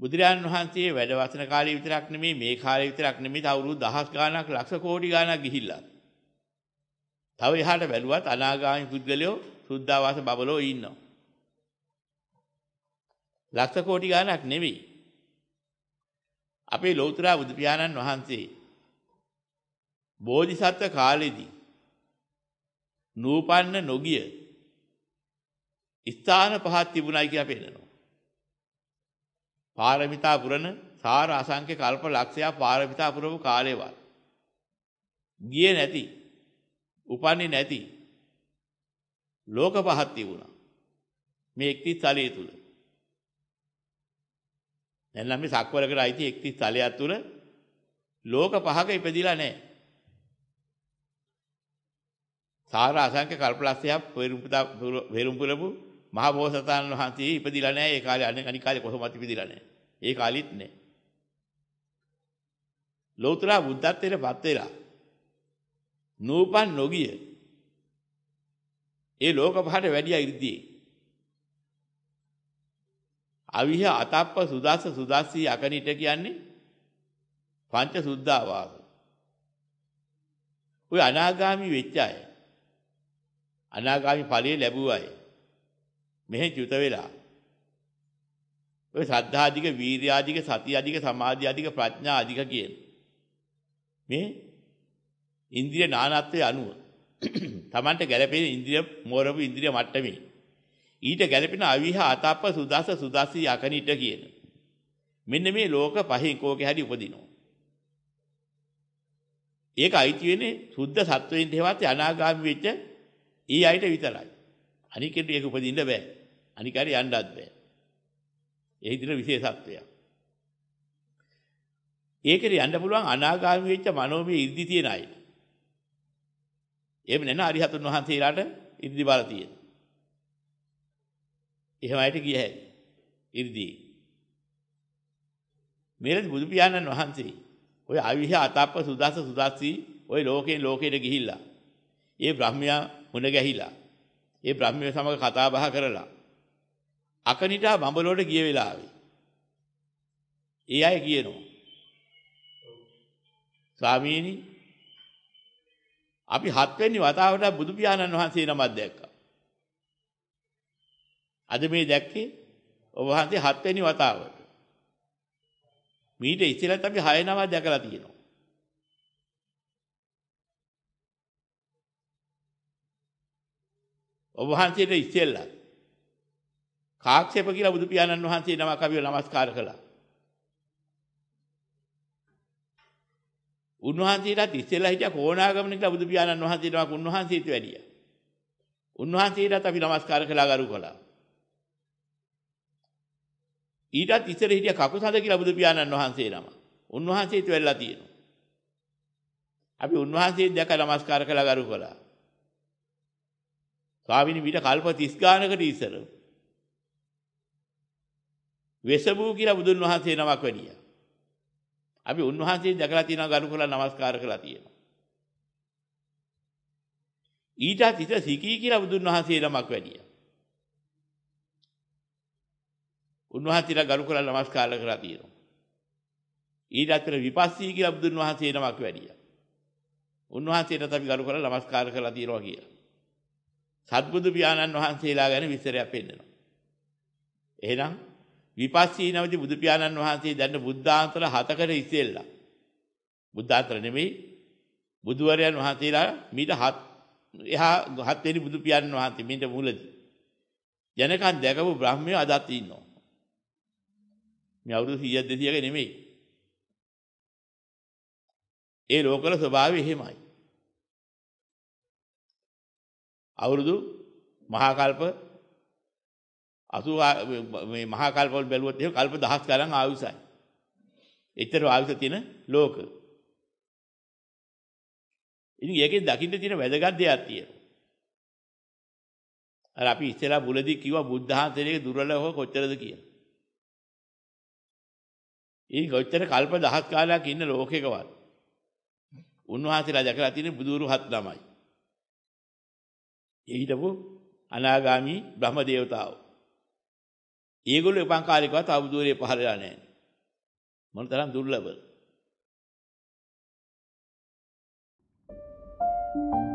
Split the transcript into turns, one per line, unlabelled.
බුදුරජාණන් වහන්සේ වැඩ වසන කාලේ විතරක් නෙමෙයි මේ කාලේ විතරක් නෙමෙයි තවරු දහස් ගාණක් ලක්ෂ කෝටි ගාණක් ගිහිල්ලා. තව එහාට බැලුවත් අනාගාමී පුද්ගලයෝ සුද්ධාවාස බබලෝ ඉන්නවා. ලක්ෂ කෝටි ගාණක් නෙමෙයි. අපේ ලෞතර බුදු පියාණන් වහන්සේ බෝධිසත්ව කාලෙදී නූපන්න නොගිය ස්ථාන පහක් තිබුණයි කියලා පෙන්නනවා. පාරමිතා පුරන සාර අසංඛ්‍ය කල්ප ලක්ෂයා පාරමිතා පුරව කාලේවත් ගියේ නැති උපන්නේ නැති ලෝක පහත් තිබුණා මේ එක්තිස් තලය තුල දැන් නම් මේ සක්වලකට අයිති එක්තිස් තලයක් තුල ලෝක පහක ඉපදිලා නැහැ සාර අසංඛ්‍ය කල්පලස්සය වේරුම්පුරපු මහ බෝසතාණන් වහන්සේ ඉපදිලා නැහැ ඒ කාලේ අනික කාලේ කොහොමවත් ඉපදිලා නැහැ ඒ කාලිත් නැහැ. ලෞතර බුද්ධත්වයට පත් වෙලා නූපන් නොගිය ඒ ලෝක පහට වැඩිය 이르දී අවිහ අතප්ප සුදාස සුදාසී අකනිට කියන්නේ පංච සුද්ධාවාස. ඔය අනාගාමි වෙච්ච අය. අනාගාමි ඵලයේ ලැබුව අය. මෙහි චුත වෙලා ඔය සද්ධාධික වීර්යාධික සතියාධික සමාධියාධික ප්‍රඥාධික කියන මේ ඉන්ද්‍රිය නානත්වයේ අනුව Tamanට ගැළපෙන ඉන්ද්‍රිය මෝරපු ඉන්ද්‍රිය මට්ටමේ ඊට ගැළපෙන අවිහ ආතප්ප සුදස සුදසී අකනිට කියන මෙන්න මේ ලෝක පහෙන් කෝකේ හැරි උපදිනවා ඒක අයිති වෙන්නේ සුද්ධ සත්වයින්ට හේවත් අනාගාමී වෙච්ච ඊ අයට විතරයි අනිකෙට ඒක උපදින්න බෑ අනිකාරය යන්නත් බෑ එහි දින විශේෂත්වයක්. ඒකේ යන්න පුළුවන් අනාගාමී වෙච්ච මනෝමය ඉද්ධි තියෙන අය. එහෙම නැණ අරිහතුන් වහන්සේලාට ඉද්ධි බල තියෙන. එහෙම අයට ගිය හැකි. ඉර්ධි. මෙරද බුදු පියාණන් වහන්සේ ඔය අවිහ අතප්ප සුදස්ස සුදස්සී ඔය ලෝකේ ලෝකෙට ගිහිල්ලා. ඒ බ්‍රහ්මයා මුණ ගැහිලා. ඒ බ්‍රහ්මයා සමග කතා බහ කරලා අකනිටා බඹලොවට ගිය වෙලාවේ. ඒ අය කියනවා. ස්වාමීනි අපි හත්වෙනි වතාවට බුදු පියාණන් වහන්සේ නමක් දැක්කා. අද මේ දැක්කේ ඔබ වහන්සේ හත්වෙනි වතාවට. මීට ඉස්සෙල්ලත් අපි හය නමක් දැකලා තියෙනවා. ඔබ වහන්සේට ඉස්සෙල්ලත් කාක්ෂේප කියලා බුදු පියාණන් වහන්සේ නමක් අපිව নমස්කාර කළා. උන්වහන්සේටත් ඉස්සෙල්ලා හිටියා කොණාගමන කියලා බුදු පියාණන් වහන්සේ නමක් උන්වහන්සේට වැඩියා. උන්වහන්සේටත් අපි নমස්කාර කළා ගරු කළා. ඊටත් ඉස්සර හිටියා කකුසඳ කියලා බුදු පියාණන් වහන්සේ නම. උන්වහන්සේට වෙලා තියෙනවා. අපි උන්වහන්සේ දැකලා নমස්කාර කළා ගරු කළා. ස්වාමිනී විතර කල්ප 30 ගානකට ඉස්සර වෙසබූ කියලා බුදුන් වහන්සේ නමක් වැඩියා. අපි උන්වහන්සේ දැකලා තියෙනවා ගරු කරලා নমස්කාර කරලා තියෙනවා. ඊට අතිත සිකී කියලා බුදුන් වහන්සේ නමක් වැඩියා. උන්වහන්සේලා ගරු කරලා নমස්කාර කරලා තියෙනවා. ඊට අතර විපස්සී කියලා බුදුන් වහන්සේ නමක් වැඩියා. උන්වහන්සේටත් අපි ගරු කරලා নমස්කාර කරලා තියෙනවා කියලා. සත්බුදු පියාණන් වහන්සේලා ගැන විස්තරයක් පෙන්නනවා. එහෙනම් විපස්සී නවති බුදු පියාණන් වහන්සේ දැන්න බුද්ධාන්තර හතකට ඉස්සෙල්ලා. බුද්ධාන්තර නෙමෙයි බුදුවරයන් වහන්සේලා මීට හත් එහා හත් වෙනි බුදු පියාණන් වහන්සේ මීට මුලදී. ජනකන් දැකපු බ්‍රාහ්මණය අදත් ඉන්නවා. මේ අවුරුදු 100ක් 200ක නෙමෙයි. ඒ ලෝකවල ස්වභාවය එහෙමයි. අවුරුදු මහා කල්ප 80 මේ මහා කල්පවල බැලුවොත් එහෙම කල්ප දහස් ගණන් ආයුසයි. එතර ආයුෂ තියෙන ලෝක. ඉතින් ඒකේ දකින්න තියෙන වැදගත් දෙයක් තියෙනවා. අර අපි ඉස්සෙල්ලා මුලදී කිව්වා බුද්ධහාන්තරයේ දුර්වලව කොච්චරද කියලා. ඒ කොච්චර කල්ප දහස් කාලයක් ඉන්න ලෝකෙකවත්. උන්වහන්සේලා දැකලා තියෙන බුදුරු හත් ළමයි. ඒ හිටපු අනාගාමි බ්‍රහ්ම දේවතාවෝ. ඒගොල්ලෝ එපන් කාලේකවත් අවුදුරේ පහළලා නැහැ. මොනතරම් දුර්ලභද? Thank you.